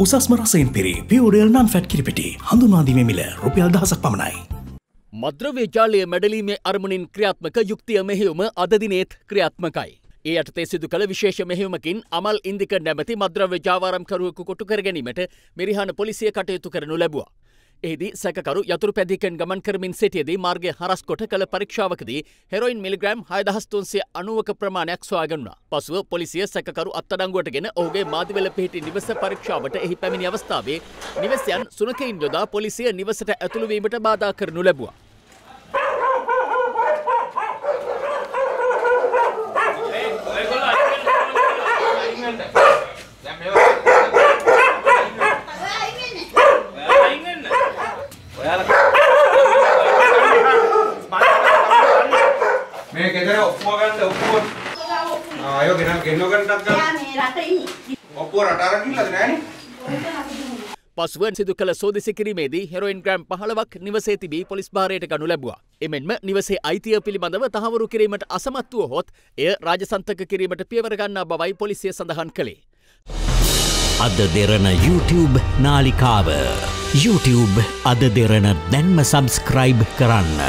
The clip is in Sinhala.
උසස්ම රසයෙන් පිරි පියෝඩල් නන් ෆැට් කිරිපිටි හඳුනාදීමේ මිල රුපියල් දහසක් පමණයි. මද්‍රව්‍ය ජාලය මැඩලීමේ අරමුණින් ක්‍රියාත්මක යුක්තිය මෙහෙවුම අදදිනේත් ක්‍රියාත්මකයි. ඒ අටතේ සිදු කළ විශේෂ මෙහෙවමකින් අමල් ඉන්දික නැමැති මද්‍රව්‍ය ජාවාරම් කරුවෙකු කොටු කරගැනීමට මෙරිහාන පොලිසිය කටයුතු කරනු ලැබවා. එහිදී සැකරු යතුරු පැදිකෙන් ගමන් කරමින් සිටියදී මාර්ගය හරස්කොට කළ පරීක්ෂාවකදී හෙරොයින් මිලිග්‍රෑම් හයදහස්තුන්සේ අනුවක ප්‍රමාණයක් සොයාගන්නා. පසුව පොලිසිය සැකරු අත්තඩංගුවටගෙන ඔහුගේ මාධවෙල පිහිටි නිවස පරීක්ෂාවට එහි පැමිණි අවස්ථාවේ නිවසයන් සුනකයින් යොදා පොලිසිය නිවසට ඇතුළුවීමට බාධා කරනු ලැබවා. මේ ගෙදර ඔප්පුව ගන්න ඔප්පුව. ආ අයෝ ගෙන ගෙන්න ගන්නටත් ගන්න. යා මේ රට ඉන්නේ. ඔප්පුව රට අරන් ඉන්නද නෑනේ. පසුවන් සිදු කළ සෝදිසි කිරීමේදී හෙරෝයින් ග්‍රෑම් පහලවක් නිවසේ තිබී පොලිස් භාරයට ගනු ලැබවා. එමෙන්ම නිවසේ අයිතිය පිළිබඳව තහවුරු කිරීමට අසමත්තුව හොත් එය රාජසන්තක කිරීමට පියවරගන්නා බවයි පොලිසිය සඳහන් කළේ. අද දෙරන YouTube නාලිකාව. YouTube අද දෙරන දැන්ම සබස්ක්‍රයිබ් කරන්න.